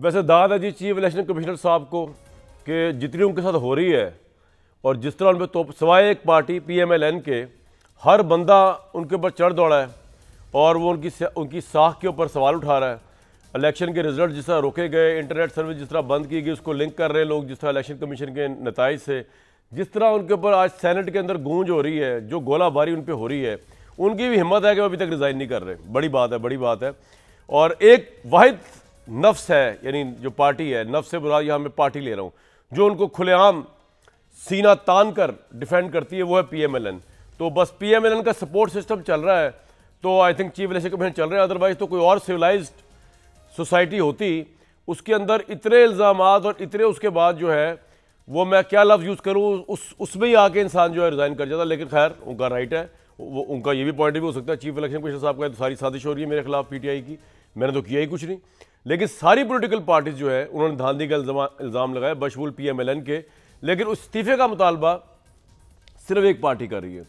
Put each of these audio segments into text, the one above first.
वैसे जी chief election commissioner साहब को कि जितनी उनके साथ हो रही है और जिस तरह उन पर तो सवाए एक party P M L N के हर बंदा उनके ऊपर चढ़ दौड़ा है और वो उनकी उनकी साख के ऊपर सवाल उठा रहा है इलेक्शन के रिजल्ट जिस तरह रोके गए इंटरनेट सर्विस जिस तरह बंद की गई उसको लिंक कर रहे हैं लोग जिस तरह इलेक्शन कमीशन के नतज से जिस तरह उनके ऊपर आज सैनट के अंदर गूंज हो रही है जो गोलाबारी उन पर हो रही है उनकी भी हिम्मत है कि वो अभी तक रिज़ाइन नहीं कर रहे बड़ी बात है बड़ी बात है और एक वाहिद नफ्स है यानी जो पार्टी है नफ्स से बुरा यहाँ मैं पार्टी ले रहा हूँ जो उनको खुलेआम सीना तान कर डिफेंड करती है वो है पीएमएलएन तो बस पीएमएलएन का सपोर्ट सिस्टम चल रहा है तो I think chief election commission चल रहे हैं अदरवाइज तो कोई और सिविलाइज सोसाइटी होती उसके अंदर इतने इल्ज़ाम और इतने उसके बाद जो है वो मैं क्या लफ्ज़ यूज़ करूँ उस उसमें ही आके इंसान जो है रिज़ाइन कर जाता लेकिन खैर उनका राइट है वो उनका ये भी पॉइंट भी हो सकता है चीफ इलेक्शन कमीशन साहब का तो सारी साजिश हो रही है मेरे खिलाफ पीटीआई की मैंने तो किया ही कुछ नहीं लेकिन सारी पोलिटिकल पार्टीज जो है उन्होंने धांधली का इल्ज़ाम लगाया बशबूल पी एम एल एन के लेकिन उस इस्तीफे का मुतालबा सिर्फ एक पार्टी कर रही है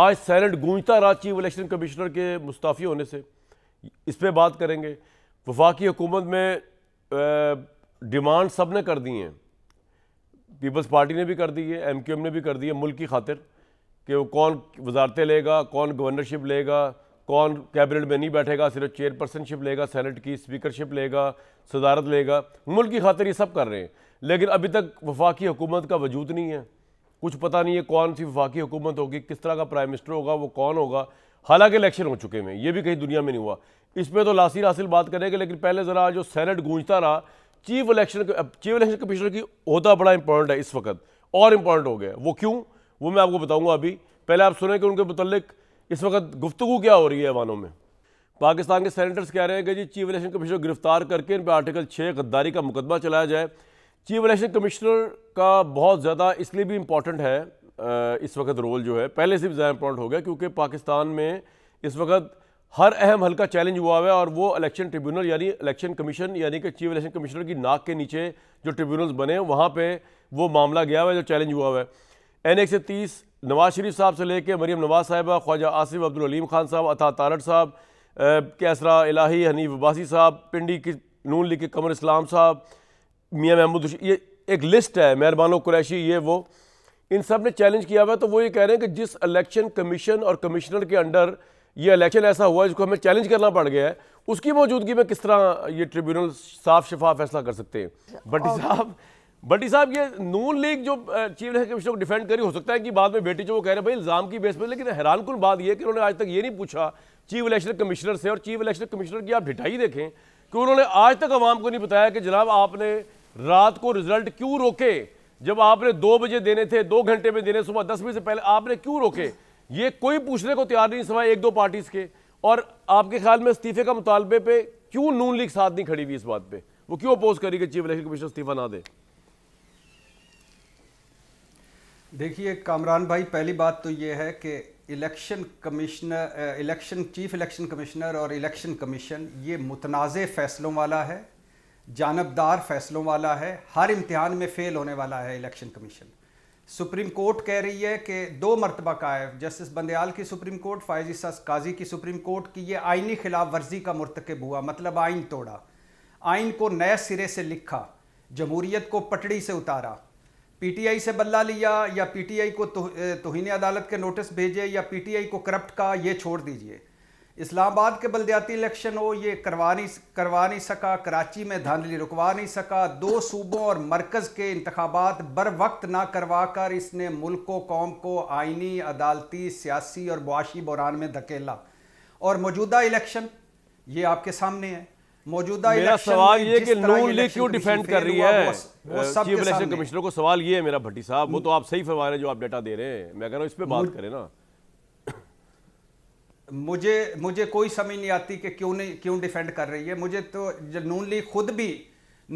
आज सैनट गूंजता रहा चीफ इलेक्शन कमिश्नर के मुस्ताफ़ी होने से इस पर बात करेंगे वफाकी हुकूमत में डिमांड सब ने कर दी हैं पीपल्स पार्टी ने भी कर दी है एम क्यू एम ने भी कर दी है मुल्क की खातिर कि वो कौन वजारतें लेगा कौन गवर्नरशिप लेगा कौन कैबिनेट में नहीं बैठेगा सिर्फ चेयरपर्सनशिप लेगा सेनेट की स्पीकरशिप लेगा सदारत लेगा मुल्क की खातिर ये सब कर रहे हैं लेकिन अभी तक वफाकी हुकूमत का वजूद नहीं है कुछ पता नहीं है कौन सी वफाकी हुकूमत होगी किस तरह का प्राइम मिनिस्टर होगा वो कौन होगा हालांकि इलेक्शन हो चुके हैं ये भी कहीं दुनिया में नहीं हुआ इस पर तो लासी हासिल बात करेंगे लेकिन पहले ज़रा जो सैनट गूंजता रहा chief election chief election commissioner की अहदा बड़ा इंपॉर्टेंट है इस वक्त और इम्पॉर्टेंट हो गया वो क्यों वो मैं आपको बताऊँगा अभी पहले आप सुने कि उनके मतलब इस वक्त गुफ्तु क्या हो रही है अवानों में पाकिस्तान के सैनिटर्स कह रहे हैं कि जी चीफ इलेक्शन कमिश्नर गिरफ्तार करके इन पर आर्टिकल छः गद्दारी का मुकदमा चलाया जाए चीफ इलेक्शन कमिश्नर का बहुत ज़्यादा इसलिए भी इम्पॉर्टेंट है इस वक्त रोल जो है पहले से भी ज़्यादा इम्पॉर्टेंट हो गया क्योंकि पाकिस्तान में इस वक्त हर अहम हल्का चैलेंज हुआ हुआ है और वो इलेक्शन ट्रिब्यूनल यानी इलेक्शन कमीशन यानी कि चीफ इलेक्शन कमिश्नर की नाक के नीचे जो ट्रिब्यूनल्स बने वहाँ पर वो मामला गया हुआ है जो चैलेंज हुआ हुआ है एन एक से तीस नवाज शरीफ साहब से लेकर मरीम नवाज साहिबा ख्वाजा आसिफ अब्दुल अलीम खान साहब अता तारट साहब कैसरा इलाही हनीफ अब्बासी साहब पिंडी की नून लिखे के कमर इस्लाम साहब मियाँ महमूद ये एक लिस्ट है मेहरबानों कुरैशी ये वो इन सब ने चैलेंज किया हुआ तो वो ये कह रहे हैं कि जिस इलेक्शन कमीशन और कमिश्नर के अंडर ये इलेक्शन ऐसा हुआ है जिसको हमें चैलेंज करना पड़ गया है उसकी मौजूदगी में किस तरह ये ट्रिब्यूनल साफ शफाफ फैसला कर सकते हैं भट्टी साहब बट्टी साहब ये नून लीग जो चीफ इलेक्शन कमिश्नर को डिफेंड करी हो सकता है कि बाद में बेटी जो वो कह रहे भाई इल्ज़ाम की बेस पर लेकिन हैरान कुल बात यह कि उन्होंने आज तक ये नहीं पूछा चीफ इलेक्शन कमिश्नर से और चीफ इलेक्शन कमिश्नर की आप ढिठाई देखें कि उन्होंने आज तक आवाम को नहीं बताया कि जनाब आपने रात को रिजल्ट क्यों रोके जब आपने दो बजे देने थे दो घंटे में देने सुबह दस बजे से पहले आपने क्यों रोके ये कोई पूछने को तैयार नहीं सवाए एक दो पार्टीज़ के और आपके ख्याल में इस्तीफे का मुतालबे पे क्यों नून लीग साथ नहीं खड़ी हुई इस बात पे वो क्यों अपोज करी कि चीफ इलेक्शन कमिश्नर इस्तीफा ना दे देखिए कामरान भाई पहली बात तो ये है कि election commissioner election chief election commissioner और इलेक्शन कमीशन ये मुतनाज़ फ़ैसलों वाला है जानबदार फ़ैसलों वाला है हर इम्तहान में फ़ेल होने वाला है इलेक्शन कमीशन सुप्रीम कोर्ट कह रही है कि दो मरतबा का है जस्टिस बंदयाल की सुप्रीम कोर्ट फायज इसास काजी की सुप्रीम कोर्ट की ये आइनी खिलाफ वर्जी का मरतकब हुआ मतलब आइन तोड़ा आइन को नए सिरे से लिखा जमहूरीत को पटड़ी से उतारा पीटीआई से बदला लिया या पीटीआई को तोहनी अदालत के नोटिस भेजे या पीटीआई को करप्ट का ये छोड़ दीजिए इस्लामाबाद के बलदयाती इलेक्शन हो ये करवा नहीं करवा नहीं सका कराची में धांधली रुकवा नहीं सका दो सूबों और मरकज़ के इंतबात बर वक्त ना करवा कर इसने मुल्क को कौम को आइनी अदालती सियासी और मुआशी बहरान में धकेला और मौजूदा इलेक्शन ये आपके सामने है मौजूदा मेरा सवाल ये कि नून लीग क्यों डिफेंड कर रही है चीफ इलेक्शन कमिश्नर को सवाल ये है मेरा भट्टी साहब वो तो आप सही फरमा रहे हैं जो आप डेटा दे रहे हैं मैं कह रहा हूँ इस पर बात करें ना मुझे मुझे कोई समझ नहीं आती कि क्यों नहीं क्यों डिफेंड कर रही है मुझे तो नून लीग खुद भी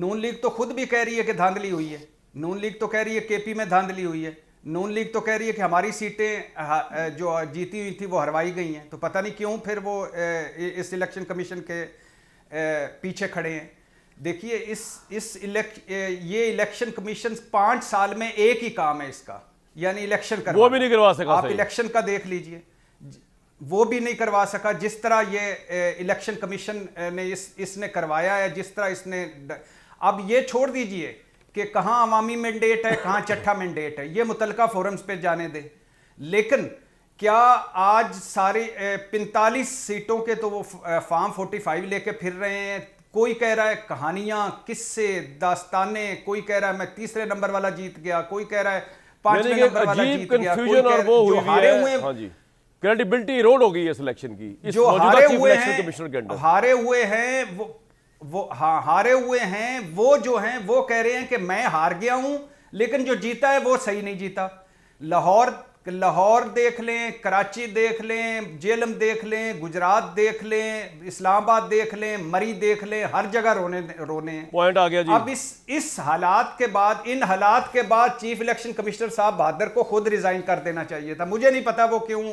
नून लीग तो खुद भी कह रही है कि धांधली हुई है नून लीग तो कह रही है केपी में धांधली हुई है नून लीग तो कह रही है कि हमारी सीटें जो जीती हुई थी वो हरवाई गई हैं तो पता नहीं क्यों फिर वो इस इलेक्शन कमीशन के पीछे खड़े हैं देखिए इस इस इलेक्ट ये इलेक्शन कमीशन पांच साल में एक ही काम है इसका यानी इलेक्शन कर वो भी नहीं करवा सका आप इलेक्शन का देख लीजिए वो भी नहीं करवा सका जिस तरह ये इलेक्शन कमीशन ने इस इसने करवाया है जिस तरह इसने अब ये छोड़ दीजिए कि कहाँ अवामी मैंडेट है कहाँ चट्ठा मैंडेट है ये मुतलका फोरम्स पे जाने दें लेकिन क्या आज सारी पैंतालीस सीटों के तो वो फॉर्म फोर्टी फाइव लेके फिर रहे हैं कोई कह रहा है कहानियां किस्से दास्ताने कोई कह रहा है मैं तीसरे नंबर वाला जीत गया कोई कह रहा है पांचवें नंबर वाला जीत गया वो हुई हारे हुए हाँ जी क्रेडिबिलिटी रोड हो गई है सिलेक्शन की इस जो हारे हुए हैं हारे हुए हैं वो वो हाँ हारे हुए हैं वो जो हैं वो कह रहे हैं कि मैं हार गया हूं लेकिन जो जीता है वो सही नहीं जीता लाहौर कि लाहौर देख लें कराची देख लें जेलम देख लें गुजरात देख लें इस्लामाबाद देख लें मरी देख लें हर जगह रोने रोने पॉइंट आ गया जी अब इस इस हालात के बाद इन हालात के बाद चीफ इलेक्शन कमिश्नर साहब बहादुर को खुद रिजाइन कर देना चाहिए था मुझे नहीं पता वो क्यों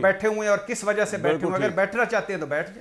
बैठे हुए हैं और किस वजह से बैठे हुए अगर बैठना चाहते हैं तो बैठ जाए